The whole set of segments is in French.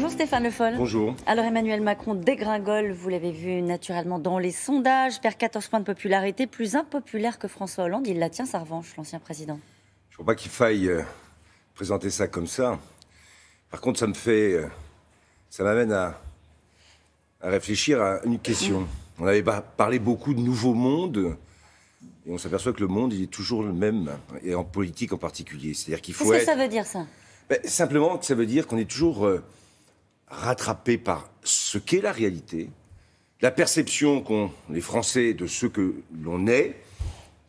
Bonjour Stéphane Le Foll. Bonjour. Alors Emmanuel Macron dégringole, vous l'avez vu naturellement dans les sondages, perd 14 points de popularité, plus impopulaire que François Hollande. Il la tient sa revanche, l'ancien président. Je ne crois pas qu'il faille euh, présenter ça comme ça. Par contre, ça me fait. Euh, ça m'amène à, réfléchir à une question. On avait parlé beaucoup de nouveau monde. Et on s'aperçoit que le monde, il est toujours le même, et en politique en particulier. C'est-à-dire qu'il faut. Qu'est-ce que ça veut dire, ça ben, Simplement, ça veut dire qu'on est toujours euh, rattrapé par ce qu'est la réalité, la perception qu'ont les Français de ce que l'on est,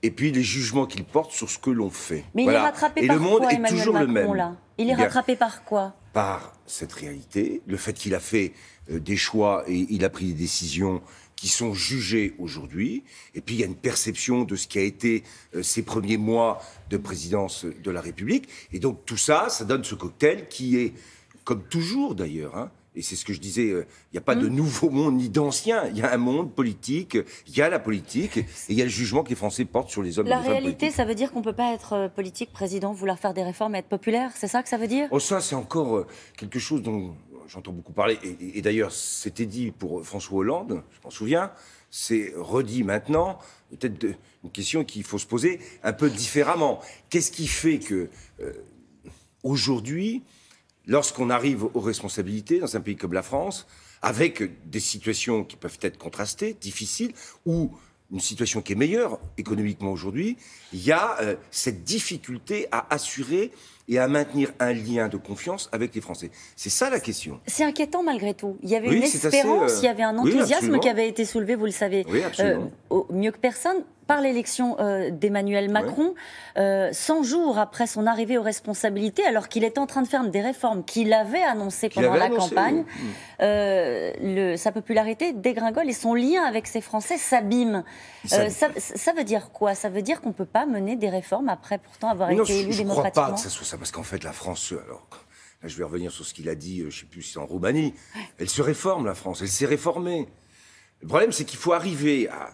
et puis les jugements qu'ils portent sur ce que l'on fait. Mais il est rattrapé par le monde quoi, est Emmanuel toujours Là il est rattrapé par quoi Par cette réalité, le fait qu'il a fait euh, des choix et il a pris des décisions qui sont jugées aujourd'hui. Et puis il y a une perception de ce qui a été ses euh, premiers mois de présidence de la République. Et donc tout ça, ça donne ce cocktail qui est comme toujours d'ailleurs. Hein. Et c'est ce que je disais, il euh, n'y a pas de mm. nouveau monde ni d'ancien. Il y a un monde politique, il y a la politique, et il y a le jugement que les Français portent sur les hommes la et les réalité, ça veut dire qu'on ne peut pas être euh, politique, président, vouloir faire des réformes et être populaire C'est ça que ça veut dire Oh, ça, c'est encore euh, quelque chose dont j'entends beaucoup parler. Et, d'ailleurs, c'était dit pour François Hollande, je m'en souviens, c'est redit maintenant. Peut-être une question qu'il faut se poser un peu différemment. Qu'est-ce qui fait que, aujourd'hui, lorsqu'on arrive aux responsabilités dans un pays comme la France, avec des situations qui peuvent être contrastées, difficiles, ou une situation qui est meilleure économiquement aujourd'hui, il y a euh, cette difficulté à assurer et à maintenir un lien de confiance avec les Français. C'est ça la question. C'est inquiétant malgré tout. Il y avait une espérance, euh, il y avait un enthousiasme qui avait été soulevé, vous le savez, euh, mieux que personne par l'élection euh, d'Emmanuel Macron, 100 jours après son arrivée aux responsabilités, alors qu'il est en train de faire des réformes qu'il avait annoncées pendant la campagne, mm. le, sa popularité dégringole et son lien avec ses Français s'abîme. Ça, veut dire quoi Ça veut dire qu'on ne peut pas mener des réformes après pourtant avoir été élu démocratiquement parce qu'en fait, la France, euh, alors, je vais revenir sur ce qu'il a dit, euh, je ne sais plus si c'est en Roumanie, elle se réforme, la France, elle s'est réformée. Le problème, c'est qu'il faut arriver à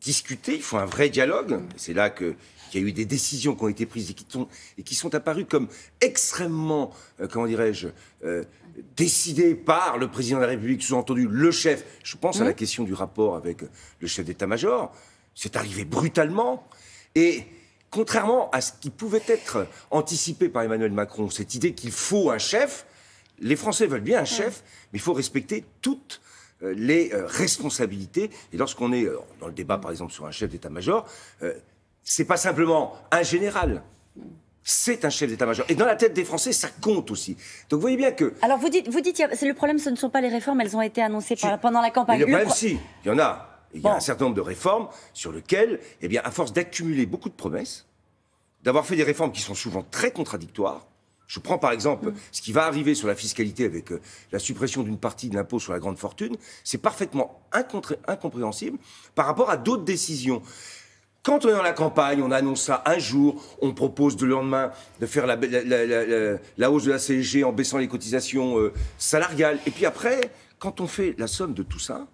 discuter, il faut un vrai dialogue. C'est là que qu'il y a eu des décisions qui ont été prises et qui, sont, et qui sont apparues comme extrêmement, euh, comment dirais-je, décidées par le président de la République, sous-entendu le chef. Je pense à la mmh. question du rapport avec le chef d'état-major. C'est arrivé brutalement. Et contrairement à ce qui pouvait être anticipé par Emmanuel Macron, cette idée qu'il faut un chef, les Français veulent bien un chef, mais il faut respecter toutes euh, les euh, responsabilités. Et lorsqu'on est euh, dans le débat, par exemple, sur un chef d'état-major, c'est pas simplement un général. C'est un chef d'état-major. Et dans la tête des Français, ça compte aussi. Donc vous voyez bien que. Alors vous dites, vous dites, le problème, ce ne sont pas les réformes, elles ont été annoncées pendant la campagne. Mais si, il y en a. Il y a un certain nombre de réformes sur lesquelles, eh bien, à force d'accumuler beaucoup de promesses, d'avoir fait des réformes qui sont souvent très contradictoires, je prends par exemple mm. ce qui va arriver sur la fiscalité avec euh, la suppression d'une partie de l'impôt sur la grande fortune, c'est parfaitement incompréhensible par rapport à d'autres décisions. Quand on est dans la campagne, on annonce ça un jour, on propose le lendemain de faire la, hausse de la CSG en baissant les cotisations euh, salariales. Et puis après, quand on fait la somme de tout ça,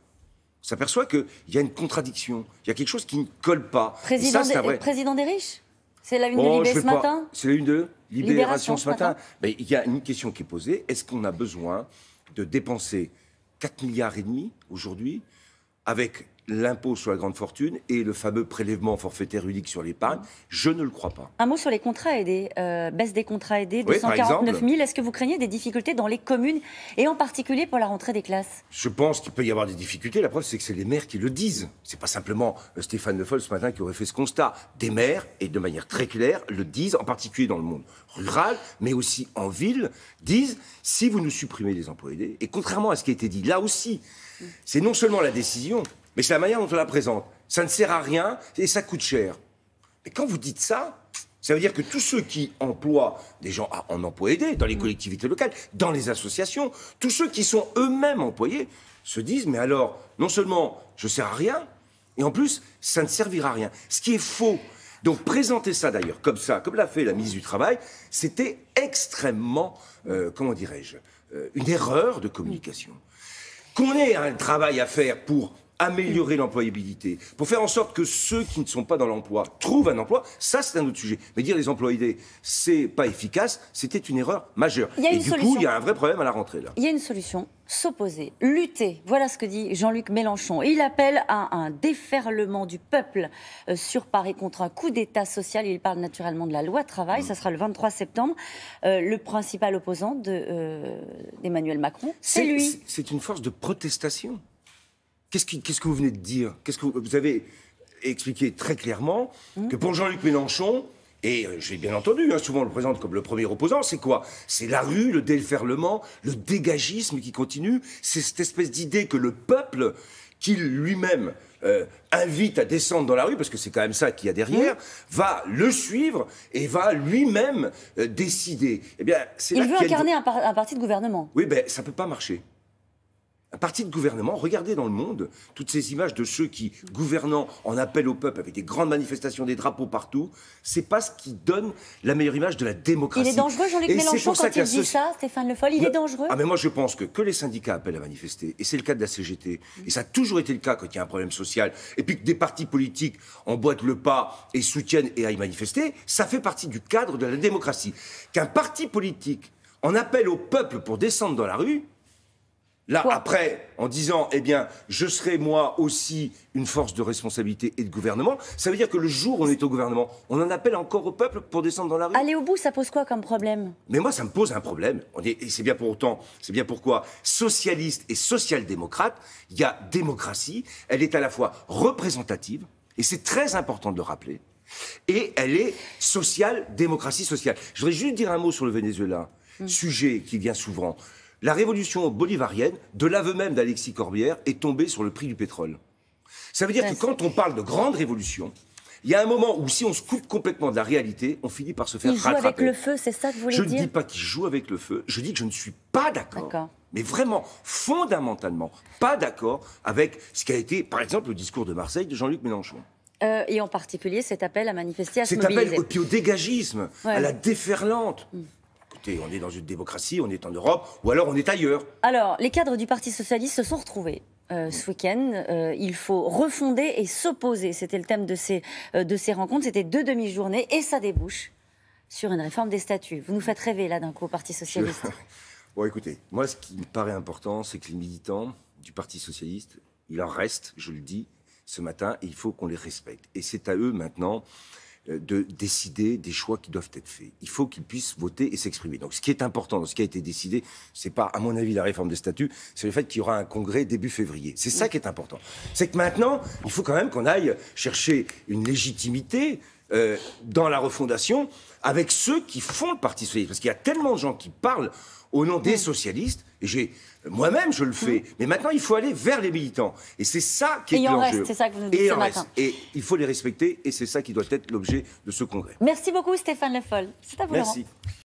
s'aperçoit qu'il y a une contradiction, il y a quelque chose qui ne colle pas. Président, président des riches C'est la lune de libération ce matin C'est la une de Libération, ce matin. Mais il y a une question qui est posée. Est-ce qu'on a besoin de dépenser 4 milliards et demi aujourd'hui avec l'impôt sur la grande fortune et le fameux prélèvement forfaitaire unique sur l'épargne. Je ne le crois pas. Un mot sur les contrats aidés. Euh, baisse des contrats aidés, de oui, 000. Est-ce que vous craignez des difficultés dans les communes et en particulier pour la rentrée des classes Je pense qu'il peut y avoir des difficultés. La preuve, c'est que c'est les maires qui le disent. C'est pas simplement euh, Stéphane Le Foll ce matin qui aurait fait ce constat. Des maires, et de manière très claire, le disent, en particulier dans le monde rural, mais aussi en ville, disent si vous nous supprimez les emplois aidés, et contrairement à ce qui a été dit là aussi, c'est non seulement la décision, mais c'est la manière dont on la présente. Ça ne sert à rien et ça coûte cher. Mais quand vous dites ça, ça veut dire que tous ceux qui emploient des gens à, en emploi aidé, dans les mm. collectivités locales, dans les associations, tous ceux qui sont eux-mêmes employés, se disent, mais alors, non seulement je ne sers à rien, et en plus, ça ne servira à rien. Ce qui est faux. Donc présenter ça d'ailleurs comme ça, comme l'a fait la mise du Travail, c'était extrêmement, euh, comment dirais-je, euh, une erreur de communication. Qu'on ait un travail à faire pour améliorer l'employabilité, pour faire en sorte que ceux qui ne sont pas dans l'emploi trouvent un emploi, ça c'est un autre sujet. Mais dire les employés, c'est pas efficace, c'était une erreur majeure. Il Et du coup, il y a un vrai problème à la rentrée là. Il y a une solution, s'opposer, lutter. Voilà ce que dit Jean-Luc Mélenchon. Il appelle à un déferlement du peuple euh, sur Paris contre un coup d'État social. Il parle naturellement de la loi travail. Ça sera le 23 septembre. Euh, le principal opposant euh, d'Emmanuel Macron, c'est lui. C'est une force de protestation. Qu'est-ce, que vous venez de dire Qu'est-ce que vous, avez expliqué très clairement mmh. que pour Jean-Luc Mélenchon, et euh, j'ai bien entendu, hein, souvent on le présente comme le premier opposant, c'est quoi C'est la rue, le déferlement, le dégagisme qui continue, c'est cette espèce d'idée que le peuple, qu'il lui-même euh, invite à descendre dans la rue, parce que c'est quand même ça qu'il y a derrière, mmh. va le suivre et va lui-même euh, décider. Eh bien, Il veut incarner un, parti de gouvernement. Oui, ben ça peut pas marcher un parti de gouvernement. Regardez dans le monde toutes ces images de ceux qui, gouvernant, en appellent au peuple avec des grandes manifestations, des drapeaux partout. C'est pas ce qui donne la meilleure image de la démocratie. Il est dangereux, Jean-Luc Mélenchon, quand il dit ça, Stéphane Le Foll, il est dangereux. Ah, mais moi, je pense que que les syndicats appellent à manifester, et c'est le cas de la CGT, et ça a toujours été le cas quand il y a un problème social, et puis que des partis politiques emboîtent le pas et soutiennent et aillent manifester, ça fait partie du cadre de la démocratie. Qu'un parti politique en appelle au peuple pour descendre dans la rue, Là, après, en disant, eh bien, je serai moi aussi une force de responsabilité et de gouvernement, ça veut dire que le jour où on est au gouvernement, on en appelle encore au peuple pour descendre dans la rue. Aller au bout, ça pose quoi comme problème Mais moi, ça me pose un problème. et c'est bien pour autant, c'est bien pourquoi, socialiste et social-démocrate, il y a démocratie, elle est à la fois représentative, et c'est très important de le rappeler, et elle est sociale, démocratie sociale. Je voudrais juste dire un mot sur le Venezuela, hum. sujet qui vient souvent. La révolution bolivarienne, de l'aveu même d'Alexis Corbière, est tombée sur le prix du pétrole. Ça veut dire que quand on parle de grande révolution, il y a un moment où si on se coupe complètement de la réalité, on finit par se faire il joue avec le feu, c'est ça que vous voulez je dire Je ne dis pas qu'il joue avec le feu, je dis que je ne suis pas d'accord. Mais vraiment, fondamentalement, pas d'accord avec ce qui a été, par exemple, le discours de Marseille de Jean-Luc Mélenchon. Euh, et en particulier cet appel à manifester, à se mobiliser. Cet appel au, dégagisme, à la déferlante. Mm on est dans une démocratie, on est en Europe, ou alors on est ailleurs. Alors, les cadres du Parti socialiste se sont retrouvés. Euh, ce week-end. Euh, il faut refonder et s'opposer. C'était le thème de ces, euh, de ces rencontres. C'était deux demi-journées et ça débouche sur une réforme des statuts. Vous nous faites rêver là d'un coup au Parti Socialiste. Bon, écoutez, moi ce qui me paraît important, c'est que les militants du Parti Socialiste, il en reste, je le dis, ce matin, et il faut qu'on les respecte. Et c'est à eux maintenant euh, de décider des choix qui doivent être faits. Il faut qu'ils puissent voter et s'exprimer. Donc, ce qui est important dans ce qui a été décidé, c'est pas, à mon avis, la réforme des statuts, c'est le fait qu'il y aura un congrès début février. C'est ça qui est important. C'est que maintenant, il faut quand même qu'on aille chercher une légitimité euh, dans la refondation avec ceux qui font le Parti socialiste. Parce qu'il y a tellement de gens qui parlent au nom des mm. socialistes. J'ai moi-même je le fais, mm. mais maintenant il faut aller vers les militants et c'est ça qui est l'enjeu. c'est ça que vous nous dites et ce matin. Et il faut les respecter et c'est ça qui doit être l'objet de ce congrès. Merci beaucoup Stéphane Le Foll. C'est à vous. Merci.